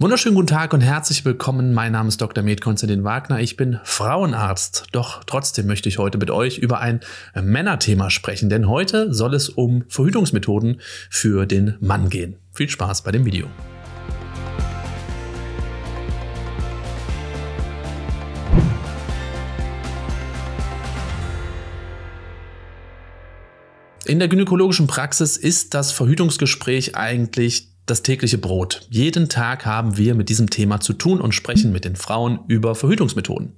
Wunderschönen guten Tag und herzlich willkommen. Mein Name ist Dr. Med Konstantin Wagner. Ich bin Frauenarzt. Doch trotzdem möchte ich heute mit euch über ein äh, Männerthema sprechen, denn heute soll es um Verhütungsmethoden für den Mann gehen. Viel Spaß bei dem Video. In der gynäkologischen Praxis ist das Verhütungsgespräch eigentlich das tägliche Brot. Jeden Tag haben wir mit diesem Thema zu tun und sprechen mit den Frauen über Verhütungsmethoden.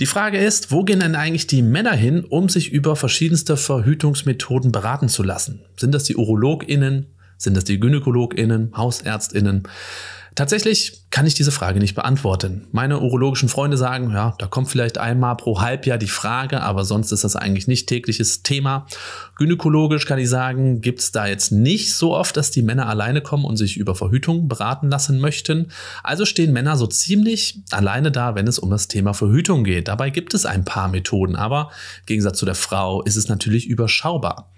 Die Frage ist, wo gehen denn eigentlich die Männer hin, um sich über verschiedenste Verhütungsmethoden beraten zu lassen? Sind das die UrologInnen? Sind das die GynäkologInnen? HausärztInnen? Tatsächlich kann ich diese Frage nicht beantworten. Meine urologischen Freunde sagen, ja, da kommt vielleicht einmal pro Halbjahr die Frage, aber sonst ist das eigentlich nicht tägliches Thema. Gynäkologisch kann ich sagen, gibt es da jetzt nicht so oft, dass die Männer alleine kommen und sich über Verhütung beraten lassen möchten. Also stehen Männer so ziemlich alleine da, wenn es um das Thema Verhütung geht. Dabei gibt es ein paar Methoden, aber im Gegensatz zu der Frau ist es natürlich überschaubar.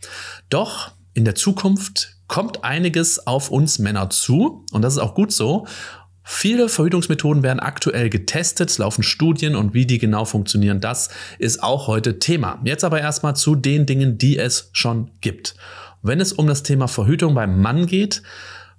Doch in der Zukunft kommt einiges auf uns Männer zu und das ist auch gut so. Viele Verhütungsmethoden werden aktuell getestet, es laufen Studien und wie die genau funktionieren, das ist auch heute Thema. Jetzt aber erstmal zu den Dingen, die es schon gibt. Wenn es um das Thema Verhütung beim Mann geht,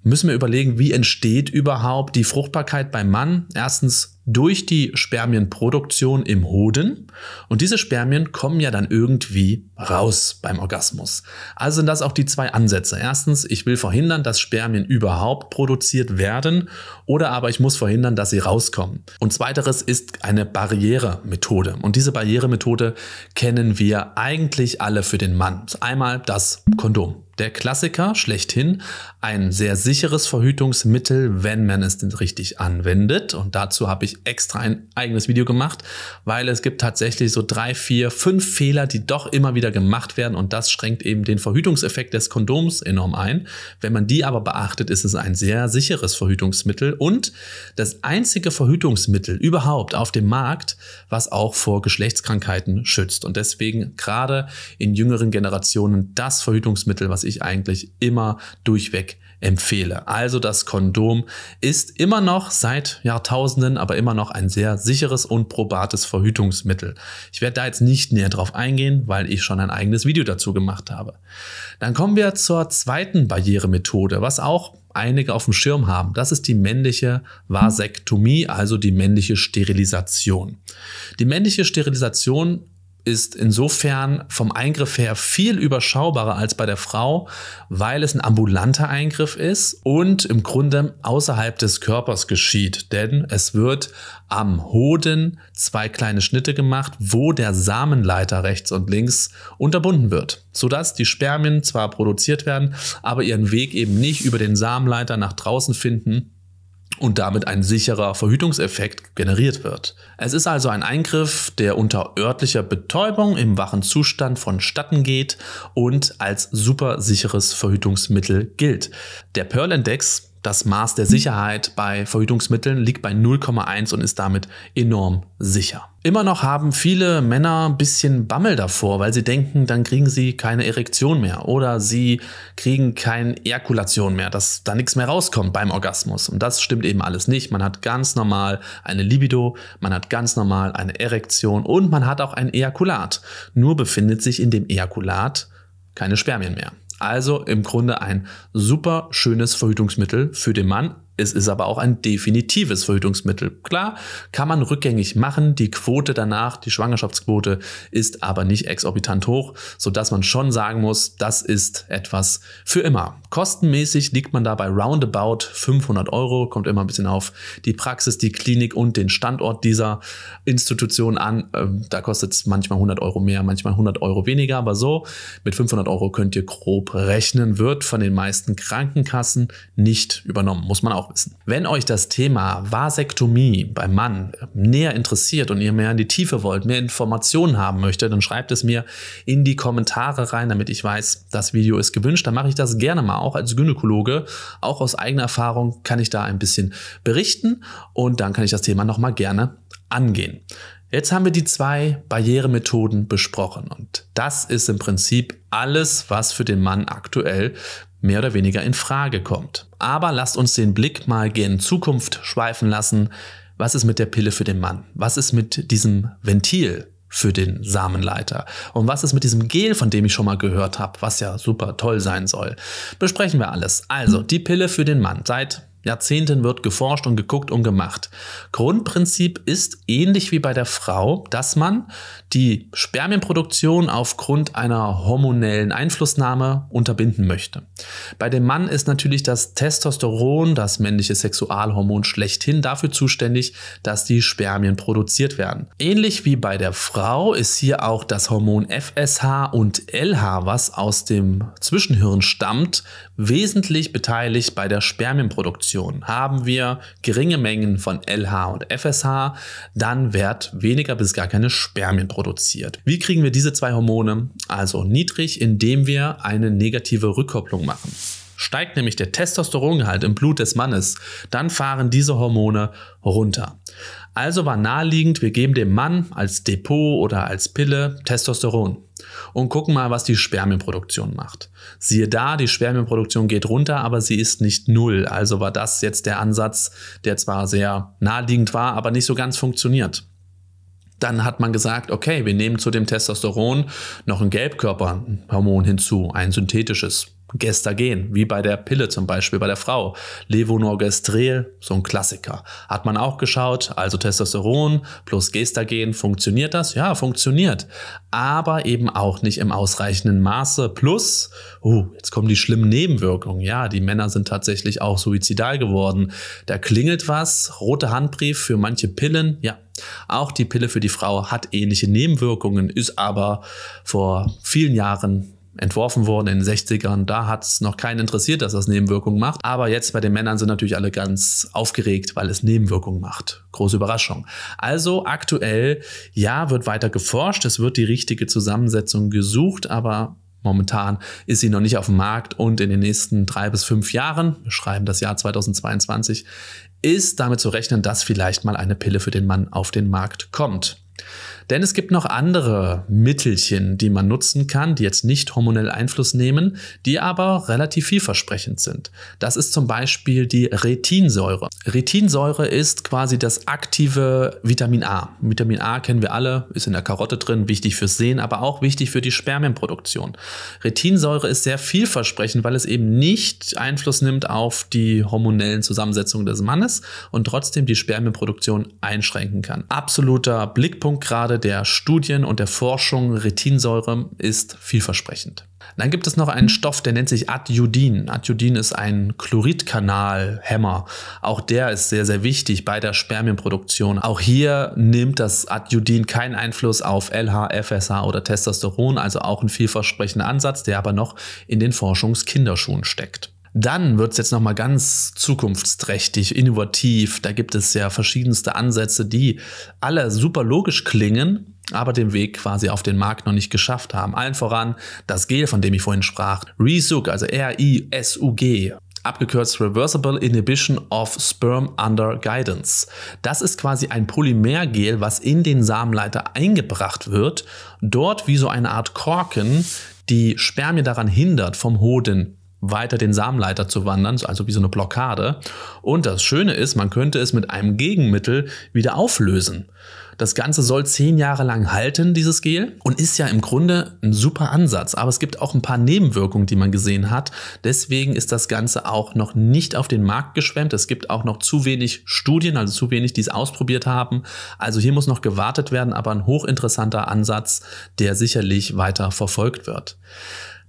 müssen wir überlegen, wie entsteht überhaupt die Fruchtbarkeit beim Mann? Erstens durch die Spermienproduktion im Hoden. Und diese Spermien kommen ja dann irgendwie raus beim Orgasmus. Also sind das auch die zwei Ansätze. Erstens, ich will verhindern, dass Spermien überhaupt produziert werden oder aber ich muss verhindern, dass sie rauskommen. Und zweiteres ist eine Barrieremethode. Und diese Barrieremethode kennen wir eigentlich alle für den Mann. Einmal das Kondom. Der Klassiker schlechthin, ein sehr sicheres Verhütungsmittel, wenn man es denn richtig anwendet. Und dazu habe ich extra ein eigenes Video gemacht, weil es gibt tatsächlich so drei, vier, fünf Fehler, die doch immer wieder gemacht werden. Und das schränkt eben den Verhütungseffekt des Kondoms enorm ein. Wenn man die aber beachtet, ist es ein sehr sicheres Verhütungsmittel und das einzige Verhütungsmittel überhaupt auf dem Markt, was auch vor Geschlechtskrankheiten schützt. Und deswegen gerade in jüngeren Generationen das Verhütungsmittel, was was ich eigentlich immer durchweg empfehle. Also das Kondom ist immer noch seit Jahrtausenden, aber immer noch ein sehr sicheres und probates Verhütungsmittel. Ich werde da jetzt nicht näher drauf eingehen, weil ich schon ein eigenes Video dazu gemacht habe. Dann kommen wir zur zweiten Barrieremethode, was auch einige auf dem Schirm haben. Das ist die männliche Vasektomie, also die männliche Sterilisation. Die männliche Sterilisation ist insofern vom Eingriff her viel überschaubarer als bei der Frau, weil es ein ambulanter Eingriff ist und im Grunde außerhalb des Körpers geschieht. Denn es wird am Hoden zwei kleine Schnitte gemacht, wo der Samenleiter rechts und links unterbunden wird, sodass die Spermien zwar produziert werden, aber ihren Weg eben nicht über den Samenleiter nach draußen finden und damit ein sicherer Verhütungseffekt generiert wird. Es ist also ein Eingriff, der unter örtlicher Betäubung im wachen Zustand vonstatten geht und als supersicheres Verhütungsmittel gilt. Der Pearl Index das Maß der Sicherheit bei Verhütungsmitteln liegt bei 0,1 und ist damit enorm sicher. Immer noch haben viele Männer ein bisschen Bammel davor, weil sie denken, dann kriegen sie keine Erektion mehr oder sie kriegen keine Ejakulation mehr, dass da nichts mehr rauskommt beim Orgasmus. Und das stimmt eben alles nicht. Man hat ganz normal eine Libido, man hat ganz normal eine Erektion und man hat auch ein Ejakulat. Nur befindet sich in dem Ejakulat keine Spermien mehr. Also im Grunde ein super schönes Verhütungsmittel für den Mann, es ist aber auch ein definitives Verhütungsmittel. Klar, kann man rückgängig machen. Die Quote danach, die Schwangerschaftsquote, ist aber nicht exorbitant hoch, sodass man schon sagen muss, das ist etwas für immer. Kostenmäßig liegt man da bei roundabout 500 Euro, kommt immer ein bisschen auf die Praxis, die Klinik und den Standort dieser Institution an. Ähm, da kostet es manchmal 100 Euro mehr, manchmal 100 Euro weniger, aber so mit 500 Euro könnt ihr grob rechnen, wird von den meisten Krankenkassen nicht übernommen. Muss man auch auch wissen. Wenn euch das Thema Vasektomie beim Mann näher interessiert und ihr mehr in die Tiefe wollt, mehr Informationen haben möchtet, dann schreibt es mir in die Kommentare rein, damit ich weiß, das Video ist gewünscht. Dann mache ich das gerne mal auch als Gynäkologe. Auch aus eigener Erfahrung kann ich da ein bisschen berichten und dann kann ich das Thema nochmal gerne angehen. Jetzt haben wir die zwei Barrieremethoden besprochen und das ist im Prinzip alles, was für den Mann aktuell mehr oder weniger in Frage kommt. Aber lasst uns den Blick mal in Zukunft schweifen lassen. Was ist mit der Pille für den Mann? Was ist mit diesem Ventil für den Samenleiter? Und was ist mit diesem Gel, von dem ich schon mal gehört habe, was ja super toll sein soll? Besprechen wir alles. Also, die Pille für den Mann seit Jahrzehnten wird geforscht und geguckt und gemacht. Grundprinzip ist ähnlich wie bei der Frau, dass man die Spermienproduktion aufgrund einer hormonellen Einflussnahme unterbinden möchte. Bei dem Mann ist natürlich das Testosteron, das männliche Sexualhormon schlechthin, dafür zuständig, dass die Spermien produziert werden. Ähnlich wie bei der Frau ist hier auch das Hormon FSH und LH, was aus dem Zwischenhirn stammt, wesentlich beteiligt bei der Spermienproduktion. Reaktion. Haben wir geringe Mengen von LH und FSH, dann wird weniger bis gar keine Spermien produziert. Wie kriegen wir diese zwei Hormone? Also niedrig, indem wir eine negative Rückkopplung machen. Steigt nämlich der Testosterongehalt im Blut des Mannes, dann fahren diese Hormone runter. Also war naheliegend, wir geben dem Mann als Depot oder als Pille Testosteron und gucken mal, was die Spermienproduktion macht. Siehe da, die Spermienproduktion geht runter, aber sie ist nicht null. Also war das jetzt der Ansatz, der zwar sehr naheliegend war, aber nicht so ganz funktioniert. Dann hat man gesagt, okay, wir nehmen zu dem Testosteron noch ein Gelbkörperhormon hinzu, ein synthetisches. Gestagen, wie bei der Pille zum Beispiel, bei der Frau. Levonorgestrel, so ein Klassiker. Hat man auch geschaut, also Testosteron plus Gestagen, funktioniert das? Ja, funktioniert. Aber eben auch nicht im ausreichenden Maße. Plus, uh, jetzt kommen die schlimmen Nebenwirkungen. Ja, die Männer sind tatsächlich auch suizidal geworden. Da klingelt was, rote Handbrief für manche Pillen. Ja, auch die Pille für die Frau hat ähnliche Nebenwirkungen, ist aber vor vielen Jahren entworfen wurden in den 60ern. Da hat es noch keinen interessiert, dass das Nebenwirkungen macht. Aber jetzt bei den Männern sind natürlich alle ganz aufgeregt, weil es Nebenwirkungen macht. Große Überraschung. Also aktuell, ja, wird weiter geforscht. Es wird die richtige Zusammensetzung gesucht, aber Momentan ist sie noch nicht auf dem Markt und in den nächsten drei bis fünf Jahren, wir schreiben das Jahr 2022, ist damit zu rechnen, dass vielleicht mal eine Pille für den Mann auf den Markt kommt. Denn es gibt noch andere Mittelchen, die man nutzen kann, die jetzt nicht hormonell Einfluss nehmen, die aber relativ vielversprechend sind. Das ist zum Beispiel die Retinsäure. Retinsäure ist quasi das aktive Vitamin A. Vitamin A kennen wir alle, ist in der Karotte drin, wichtig fürs Sehen, aber auch wichtig für die Spermienproduktion. Retinsäure ist sehr vielversprechend, weil es eben nicht Einfluss nimmt auf die hormonellen Zusammensetzungen des Mannes und trotzdem die Spermienproduktion einschränken kann. Absoluter Blickpunkt gerade Pfade der Studien und der Forschung Retinsäure ist vielversprechend. Dann gibt es noch einen Stoff, der nennt sich Adjudin. Adjudin ist ein Chloridkanalhemmer. Auch der ist sehr, sehr wichtig bei der Spermienproduktion. Auch hier nimmt das Adjudin keinen Einfluss auf LH, FSH oder Testosteron, also auch ein vielversprechender Ansatz, der aber noch in den Forschungskinderschuhen steckt. Dann wird es jetzt nochmal ganz zukunftsträchtig, innovativ. Da gibt es ja verschiedenste Ansätze, die alle super logisch klingen, aber den Weg quasi auf den Markt noch nicht geschafft haben. Allen voran das Gel, von dem ich vorhin sprach. RISUG, also R-I-S-U-G. Abgekürzt Reversible Inhibition of Sperm Under Guidance. Das ist quasi ein Polymergel, was in den Samenleiter eingebracht wird, dort wie so eine Art Korken die Spermie daran hindert, vom Hoden weiter den Samenleiter zu wandern, also wie so eine Blockade. Und das Schöne ist, man könnte es mit einem Gegenmittel wieder auflösen. Das Ganze soll zehn Jahre lang halten, dieses Gel, und ist ja im Grunde ein super Ansatz. Aber es gibt auch ein paar Nebenwirkungen, die man gesehen hat. Deswegen ist das Ganze auch noch nicht auf den Markt geschwemmt. Es gibt auch noch zu wenig Studien, also zu wenig, die es ausprobiert haben. Also hier muss noch gewartet werden, aber ein hochinteressanter Ansatz, der sicherlich weiter verfolgt wird.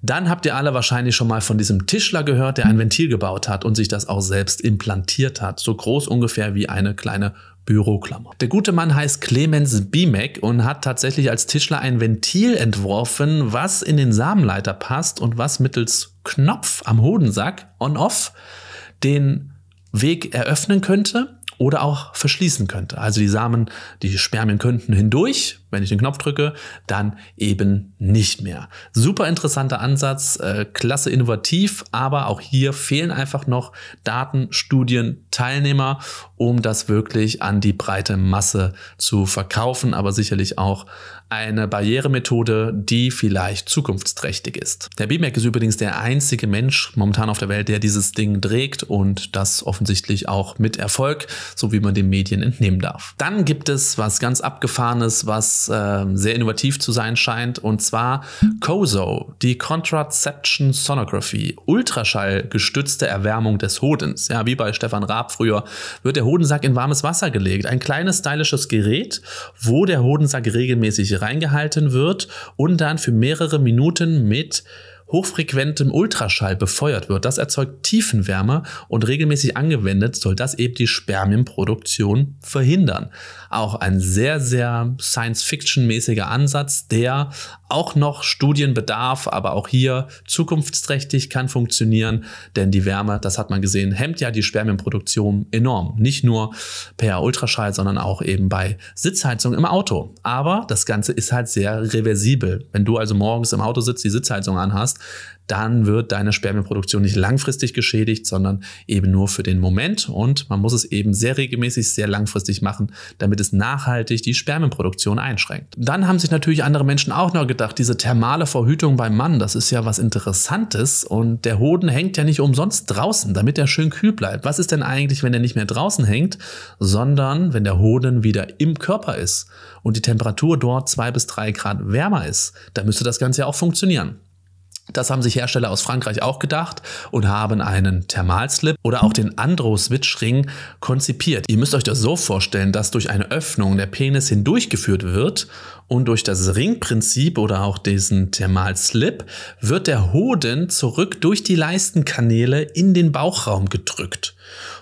Dann habt ihr alle wahrscheinlich schon mal von diesem Tischler gehört, der ein Ventil gebaut hat und sich das auch selbst implantiert hat. So groß ungefähr wie eine kleine Büroklammer. Der gute Mann heißt Clemens Bimek und hat tatsächlich als Tischler ein Ventil entworfen, was in den Samenleiter passt und was mittels Knopf am Hodensack on-off den Weg eröffnen könnte oder auch verschließen könnte. Also die Samen, die Spermien könnten hindurch, wenn ich den Knopf drücke, dann eben nicht mehr. Super interessanter Ansatz, äh, klasse innovativ, aber auch hier fehlen einfach noch Daten, Studien, Teilnehmer um das wirklich an die breite Masse zu verkaufen, aber sicherlich auch eine Barrieremethode, die vielleicht zukunftsträchtig ist. Der BMAC ist übrigens der einzige Mensch momentan auf der Welt, der dieses Ding trägt und das offensichtlich auch mit Erfolg, so wie man den Medien entnehmen darf. Dann gibt es was ganz Abgefahrenes, was äh, sehr innovativ zu sein scheint und zwar COSO, die Contraception Sonography, Ultraschallgestützte Erwärmung des Hodens. Ja, wie bei Stefan Raab früher wird der Hodensack in warmes Wasser gelegt. Ein kleines stylisches Gerät, wo der Hodensack regelmäßig reingehalten wird und dann für mehrere Minuten mit hochfrequentem Ultraschall befeuert wird. Das erzeugt Tiefenwärme und regelmäßig angewendet soll das eben die Spermienproduktion verhindern. Auch ein sehr, sehr Science-Fiction-mäßiger Ansatz, der auch noch Studienbedarf, aber auch hier zukunftsträchtig kann funktionieren, denn die Wärme, das hat man gesehen, hemmt ja die Spermienproduktion enorm. Nicht nur per Ultraschall, sondern auch eben bei Sitzheizung im Auto. Aber das Ganze ist halt sehr reversibel. Wenn du also morgens im Auto sitzt, die Sitzheizung anhast, dann wird deine Spermienproduktion nicht langfristig geschädigt, sondern eben nur für den Moment. Und man muss es eben sehr regelmäßig, sehr langfristig machen, damit es nachhaltig die Spermienproduktion einschränkt. Dann haben sich natürlich andere Menschen auch noch gedacht, diese thermale Verhütung beim Mann, das ist ja was Interessantes und der Hoden hängt ja nicht umsonst draußen, damit er schön kühl bleibt. Was ist denn eigentlich, wenn er nicht mehr draußen hängt, sondern wenn der Hoden wieder im Körper ist und die Temperatur dort zwei bis drei Grad wärmer ist? Da müsste das Ganze ja auch funktionieren. Das haben sich Hersteller aus Frankreich auch gedacht und haben einen Thermalslip oder auch den Andro-Switch-Ring konzipiert. Ihr müsst euch das so vorstellen, dass durch eine Öffnung der Penis hindurchgeführt wird und durch das Ringprinzip oder auch diesen Thermalslip wird der Hoden zurück durch die Leistenkanäle in den Bauchraum gedrückt.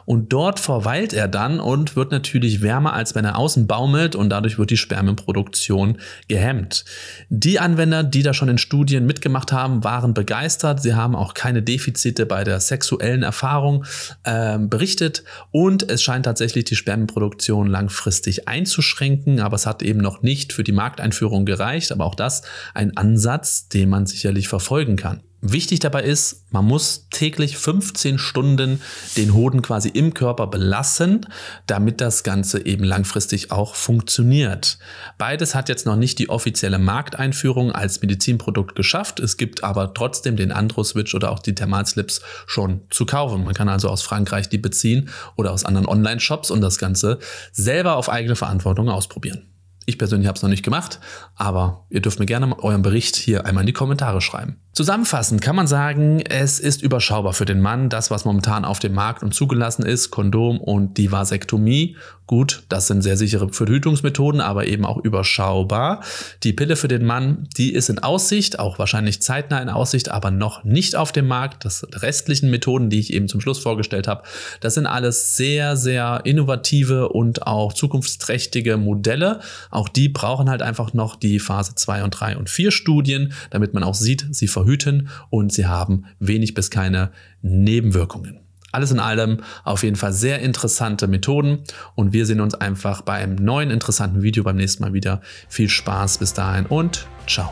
Und dort verweilt er dann und wird natürlich wärmer, als wenn er außen baumelt und dadurch wird die Spermienproduktion gehemmt. Die Anwender, die da schon in Studien mitgemacht haben, waren begeistert. Sie haben auch keine Defizite bei der sexuellen Erfahrung äh, berichtet und es scheint tatsächlich die Spermienproduktion langfristig einzuschränken, aber es hat eben noch nicht für die Markteinführung gereicht, aber auch das ein Ansatz, den man sicherlich verfolgen kann. Wichtig dabei ist, man muss täglich 15 Stunden den Hoden quasi im Körper belassen, damit das Ganze eben langfristig auch funktioniert. Beides hat jetzt noch nicht die offizielle Markteinführung als Medizinprodukt geschafft. Es gibt aber trotzdem den Andro-Switch oder auch die Thermalslips schon zu kaufen. Man kann also aus Frankreich die beziehen oder aus anderen Online-Shops und das Ganze selber auf eigene Verantwortung ausprobieren. Ich persönlich habe es noch nicht gemacht, aber ihr dürft mir gerne euren Bericht hier einmal in die Kommentare schreiben. Zusammenfassend kann man sagen, es ist überschaubar für den Mann, das was momentan auf dem Markt und zugelassen ist, Kondom und die Vasektomie. Gut, das sind sehr sichere Verhütungsmethoden, aber eben auch überschaubar. Die Pille für den Mann, die ist in Aussicht, auch wahrscheinlich zeitnah in Aussicht, aber noch nicht auf dem Markt. Das restlichen Methoden, die ich eben zum Schluss vorgestellt habe, das sind alles sehr, sehr innovative und auch zukunftsträchtige Modelle auch die brauchen halt einfach noch die Phase 2 und 3 und 4 Studien, damit man auch sieht, sie verhüten und sie haben wenig bis keine Nebenwirkungen. Alles in allem auf jeden Fall sehr interessante Methoden und wir sehen uns einfach bei einem neuen interessanten Video beim nächsten Mal wieder. Viel Spaß bis dahin und ciao.